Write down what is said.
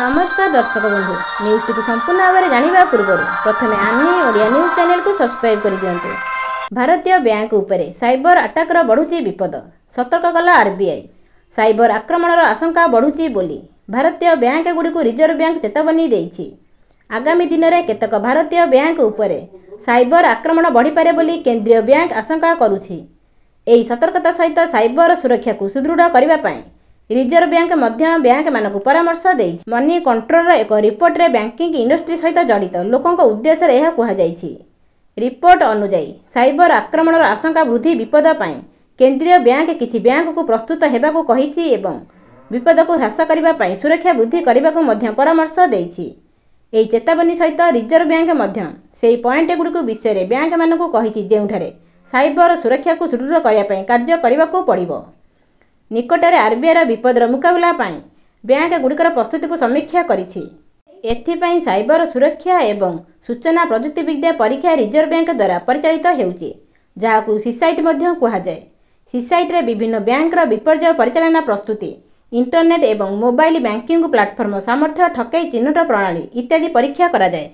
ନମସ୍କାର ଦର୍ଶକ ବନ୍ଧୁ ନ୍ୟୁଜ୍ଟିକୁ ସମ୍ପୂର୍ଣ୍ଣ ଭାବରେ ଜାଣିବା ପୂର୍ବରୁ ପ୍ରଥମେ ଆମି ଓଡ଼ିଆ ନ୍ୟୁଜ୍ ଚ୍ୟାନେଲକୁ ସବସ୍କ୍ରାଇବ୍ କରିଦିଅନ୍ତୁ ଭାରତୀୟ ବ୍ୟାଙ୍କ ଉପରେ ସାଇବର ଆଟାକର ବଢ଼ୁଛି ବିପଦ ସତର୍କ କଲା ଆର୍ବିଆଇ ସାଇବର ଆକ୍ରମଣର ଆଶଙ୍କା ବଢ଼ୁଛି ବୋଲି ଭାରତୀୟ ବ୍ୟାଙ୍କଗୁଡ଼ିକୁ ରିଜର୍ଭ ବ୍ୟାଙ୍କ ଚେତାବନୀ ଦେଇଛି ଆଗାମୀ ଦିନରେ କେତେକ ଭାରତୀୟ ବ୍ୟାଙ୍କ ଉପରେ ସାଇବର ଆକ୍ରମଣ ବଢ଼ିପାରେ ବୋଲି କେନ୍ଦ୍ରୀୟ ବ୍ୟାଙ୍କ ଆଶଙ୍କା କରୁଛି ଏହି ସତର୍କତା ସହିତ ସାଇବର ସୁରକ୍ଷାକୁ ସୁଦୃଢ଼ କରିବା ପାଇଁ ରିଜର୍ଭ ବ୍ୟାଙ୍କ ମଧ୍ୟ ବ୍ୟାଙ୍କମାନଙ୍କୁ ପରାମର୍ଶ ଦେଇଛି ମନି କଣ୍ଟ୍ରୋଲର ଏକ ରିପୋର୍ଟରେ ବ୍ୟାଙ୍କିଂ ଇଣ୍ଡଷ୍ଟ୍ରି ସହିତ ଜଡ଼ିତ ଲୋକଙ୍କ ଉଦ୍ଦେଶ୍ୟରେ ଏହା କୁହାଯାଇଛି ରିପୋର୍ଟ ଅନୁଯାୟୀ ସାଇବର ଆକ୍ରମଣର ଆଶଙ୍କା ବୃଦ୍ଧି ବିପଦ ପାଇଁ କେନ୍ଦ୍ରୀୟ ବ୍ୟାଙ୍କ କିଛି ବ୍ୟାଙ୍କକୁ ପ୍ରସ୍ତୁତ ହେବାକୁ କହିଛି ଏବଂ ବିପଦକୁ ହ୍ରାସ କରିବା ପାଇଁ ସୁରକ୍ଷା ବୃଦ୍ଧି କରିବାକୁ ମଧ୍ୟ ପରାମର୍ଶ ଦେଇଛି ଏହି ଚେତାବନୀ ସହିତ ରିଜର୍ଭ ବ୍ୟାଙ୍କ ମଧ୍ୟ ସେହି ପଏଣ୍ଟଗୁଡ଼ିକୁ ବିଷୟରେ ବ୍ୟାଙ୍କମାନଙ୍କୁ କହିଛି ଯେଉଁଠାରେ ସାଇବର ସୁରକ୍ଷାକୁ ସୁଦୃଢ଼ କରିବା ପାଇଁ କାର୍ଯ୍ୟ କରିବାକୁ ପଡ଼ିବ ନିକଟରେ ଆର୍ବିଆଇର ବିପଦର ମୁକାବିଲା ପାଇଁ ବ୍ୟାଙ୍କଗୁଡ଼ିକର ପ୍ରସ୍ତୁତିକୁ ସମୀକ୍ଷା କରିଛି ଏଥିପାଇଁ ସାଇବର ସୁରକ୍ଷା ଏବଂ ସୂଚନା ପ୍ରଯୁକ୍ତିବିଦ୍ୟା ପରୀକ୍ଷା ରିଜର୍ଭ ବ୍ୟାଙ୍କ ଦ୍ୱାରା ପରିଚାଳିତ ହେଉଛି ଯାହାକୁ ସିସାଇଟ୍ ମଧ୍ୟ କୁହାଯାଏ ସିସାଇଟ୍ରେ ବିଭିନ୍ନ ବ୍ୟାଙ୍କର ବିପର୍ଯ୍ୟୟ ପରିଚାଳନା ପ୍ରସ୍ତୁତି ଇଣ୍ଟରନେଟ୍ ଏବଂ ମୋବାଇଲ୍ ବ୍ୟାଙ୍କିଙ୍ଗ୍ ପ୍ଲାଟଫର୍ମ ସାମର୍ଥ୍ୟ ଠକେଇ ଚିହ୍ନଟ ପ୍ରଣାଳୀ ଇତ୍ୟାଦି ପରୀକ୍ଷା କରାଯାଏ